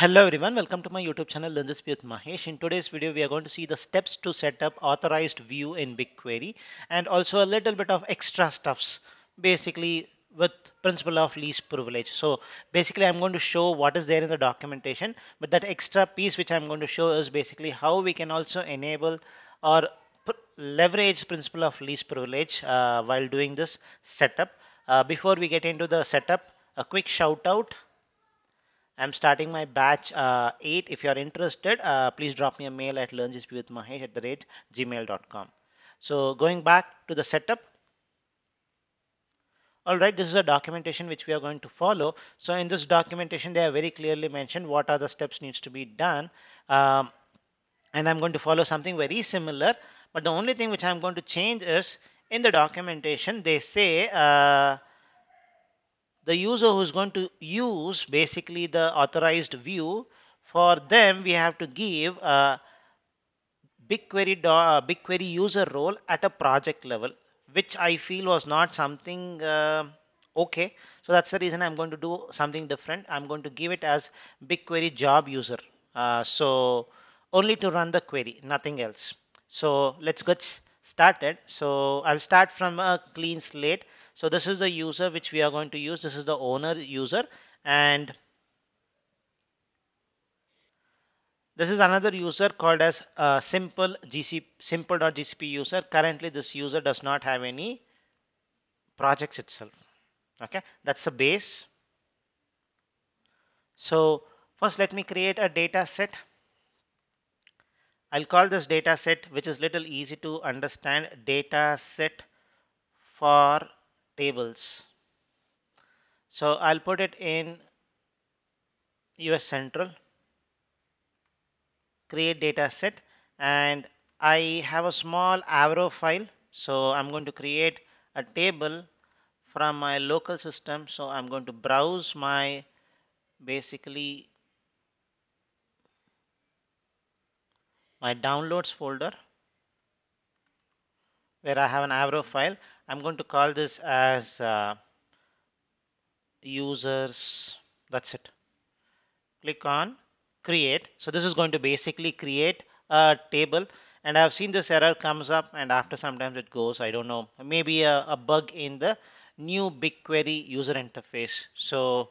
Hello everyone, welcome to my YouTube channel Learn with Mahesh. In today's video, we are going to see the steps to set up authorized view in BigQuery and also a little bit of extra stuffs basically with principle of least privilege. So basically I'm going to show what is there in the documentation but that extra piece which I'm going to show is basically how we can also enable or leverage principle of least privilege uh, while doing this setup. Uh, before we get into the setup, a quick shout out I'm starting my batch uh, 8. If you're interested, uh, please drop me a mail at learnjspwithmahesh at the rate gmail.com. So going back to the setup. All right, this is a documentation which we are going to follow. So in this documentation, they are very clearly mentioned what are the steps needs to be done. Um, and I'm going to follow something very similar. But the only thing which I'm going to change is in the documentation, they say uh, the user who's going to use basically the authorized view, for them we have to give a BigQuery, BigQuery user role at a project level, which I feel was not something uh, okay. So that's the reason I'm going to do something different. I'm going to give it as BigQuery job user. Uh, so only to run the query, nothing else. So let's get started. So I'll start from a clean slate. So this is the user which we are going to use. This is the owner user and this is another user called as a uh, simple gc simple.gcp user. Currently this user does not have any projects itself. Okay, that's the base. So first let me create a data set I'll call this data set, which is little easy to understand, data set for tables. So I'll put it in US Central, create data set, and I have a small Avro file. So I'm going to create a table from my local system. So I'm going to browse my basically my downloads folder where I have an Avro file. I'm going to call this as uh, users. That's it. Click on create. So this is going to basically create a table and I've seen this error comes up and after sometimes it goes, I don't know, maybe a, a bug in the new BigQuery user interface. So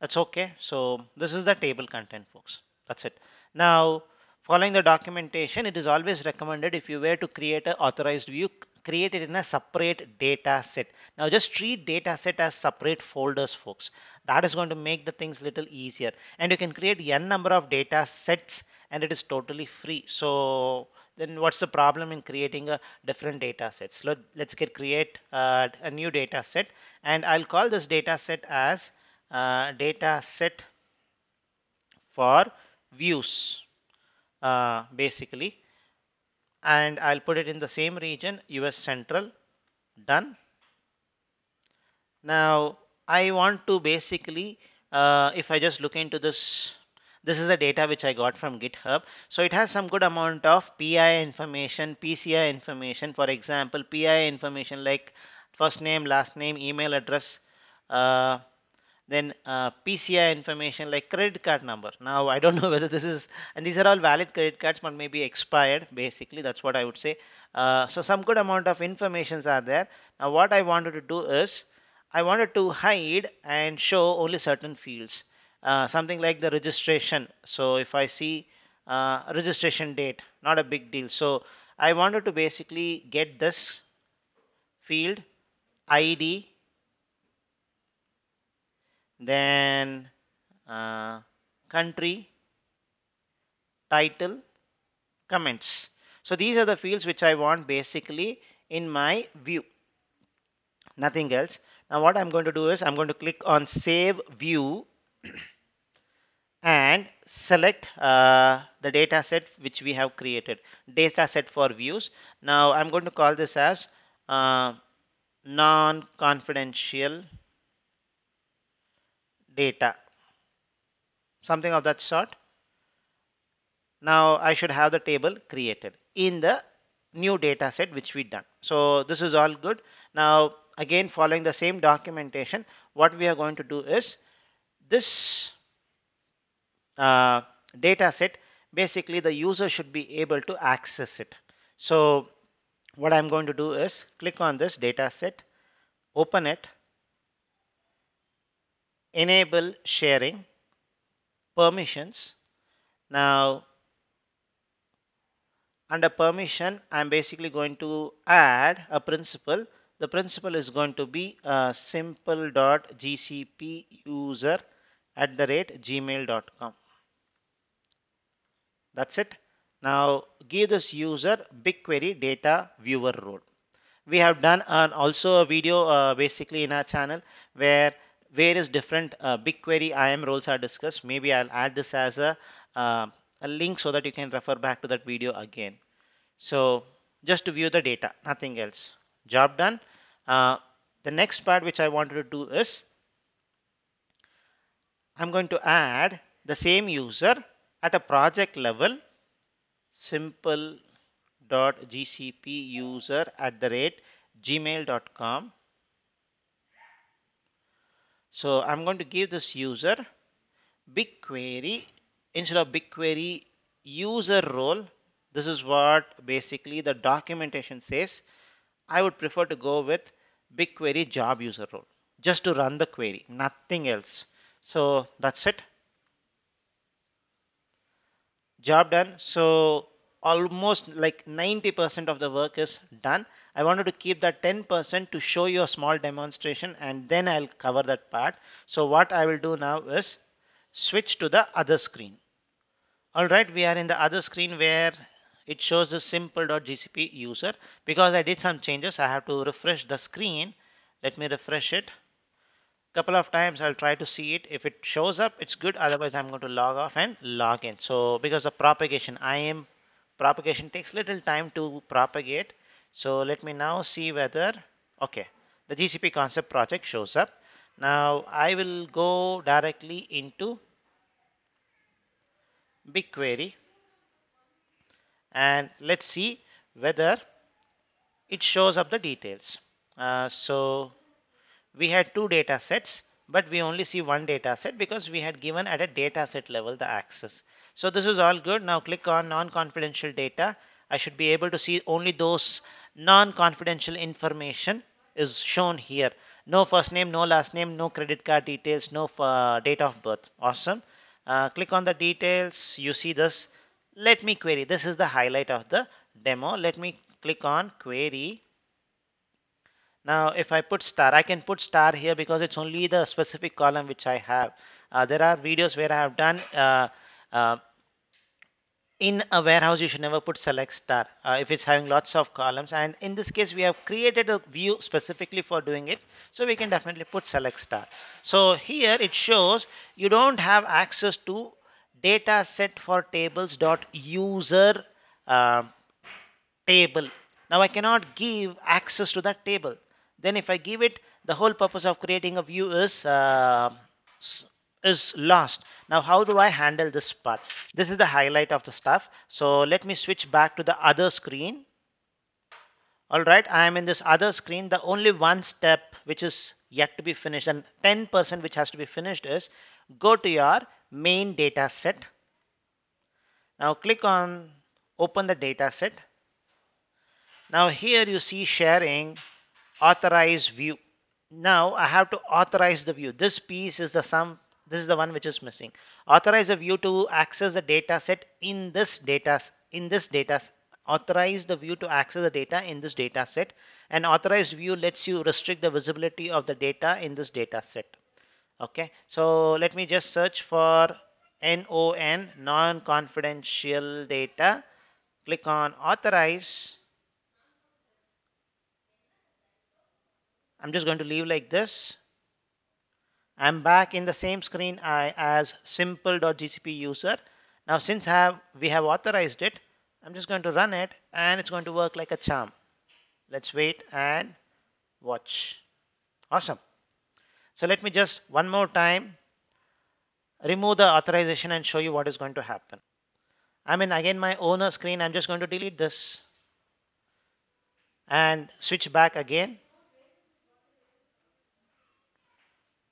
that's okay. So this is the table content folks. That's it. Now, Following the documentation, it is always recommended if you were to create an authorized view, create it in a separate data set. Now just treat data set as separate folders, folks. That is going to make the things little easier. And you can create n number of data sets and it is totally free. So then what's the problem in creating a different data set? So let's get create uh, a new data set and I'll call this data set as uh, data set for views uh, basically and I'll put it in the same region US Central done. Now I want to basically uh, if I just look into this this is a data which I got from GitHub. So it has some good amount of PI information, PCI information. For example, PI information like first name, last name, email address, uh, then uh, PCI information like credit card number. Now I don't know whether this is and these are all valid credit cards but maybe expired basically that's what I would say. Uh, so some good amount of informations are there. Now what I wanted to do is I wanted to hide and show only certain fields. Uh, something like the registration. So if I see uh, registration date, not a big deal. So I wanted to basically get this field ID then uh, country, title, comments. So these are the fields which I want basically in my view. Nothing else. Now what I'm going to do is I'm going to click on save view and select uh, the data set which we have created data set for views. Now I'm going to call this as uh, non-confidential data, something of that sort. Now I should have the table created in the new data set which we done. So this is all good. Now again following the same documentation, what we are going to do is this uh, data set, basically the user should be able to access it. So what I'm going to do is click on this data set, open it, enable sharing permissions. Now under permission I'm basically going to add a principle. The principle is going to be a simple dot gcp user at the rate gmail.com. That's it. Now give this user BigQuery data viewer role. We have done an, also a video uh, basically in our channel where various different uh, BigQuery IAM roles are discussed. Maybe I'll add this as a, uh, a link so that you can refer back to that video again. So just to view the data, nothing else. Job done. Uh, the next part which I wanted to do is I'm going to add the same user at a project level simple.gcp user at the rate gmail.com so I'm going to give this user BigQuery instead of BigQuery user role. This is what basically the documentation says. I would prefer to go with BigQuery job user role just to run the query, nothing else. So that's it. Job done. So almost like 90% of the work is done. I wanted to keep that 10% to show you a small demonstration and then I'll cover that part. So what I will do now is switch to the other screen. All right, we are in the other screen where it shows the simple.gcp user. Because I did some changes, I have to refresh the screen. Let me refresh it. Couple of times I'll try to see it. If it shows up, it's good. Otherwise, I'm going to log off and log in. So because of propagation, I am propagation takes little time to propagate so let me now see whether okay the GCP concept project shows up now I will go directly into BigQuery and let's see whether it shows up the details uh, so we had two data sets but we only see one data set because we had given at a data set level the access. So this is all good. Now click on non-confidential data. I should be able to see only those non-confidential information is shown here. No first name, no last name, no credit card details, no uh, date of birth. Awesome. Uh, click on the details. You see this. Let me query. This is the highlight of the demo. Let me click on query now, if I put star, I can put star here because it's only the specific column which I have. Uh, there are videos where I have done uh, uh, in a warehouse, you should never put select star uh, if it's having lots of columns. And in this case, we have created a view specifically for doing it. So we can definitely put select star. So here it shows you don't have access to data set for tables dot user uh, table. Now I cannot give access to that table. Then if I give it, the whole purpose of creating a view is uh, is lost. Now, how do I handle this part? This is the highlight of the stuff. So let me switch back to the other screen. All right, I am in this other screen. The only one step which is yet to be finished and 10% which has to be finished is go to your main data set. Now click on open the data set. Now here you see sharing authorize view. Now I have to authorize the view. This piece is the sum. This is the one which is missing. Authorize the view to access the data set in this data in this data authorize the view to access the data in this data set. An authorized view lets you restrict the visibility of the data in this data set. Okay, so let me just search for NON non-confidential data. Click on authorize I'm just going to leave like this. I'm back in the same screen I as simple.gcp user. Now since have, we have authorized it, I'm just going to run it and it's going to work like a charm. Let's wait and watch. Awesome. So let me just one more time remove the authorization and show you what is going to happen. I'm in again my owner screen. I'm just going to delete this and switch back again.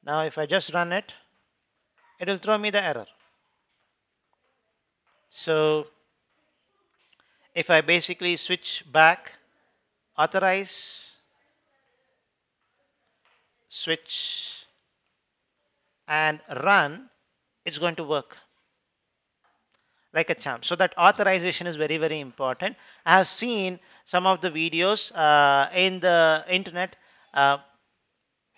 Now if I just run it, it will throw me the error. So if I basically switch back, authorize, switch and run, it's going to work like a champ. So that authorization is very, very important. I have seen some of the videos uh, in the internet uh,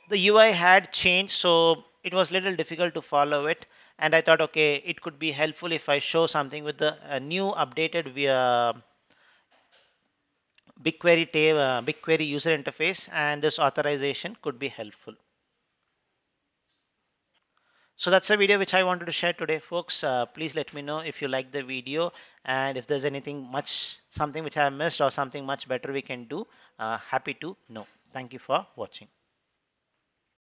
the UI had changed, so it was little difficult to follow it. And I thought, okay, it could be helpful if I show something with the uh, new updated via BigQuery, uh, BigQuery user interface and this authorization could be helpful. So that's the video which I wanted to share today, folks. Uh, please let me know if you like the video and if there's anything much, something which I missed or something much better we can do. Uh, happy to know. Thank you for watching.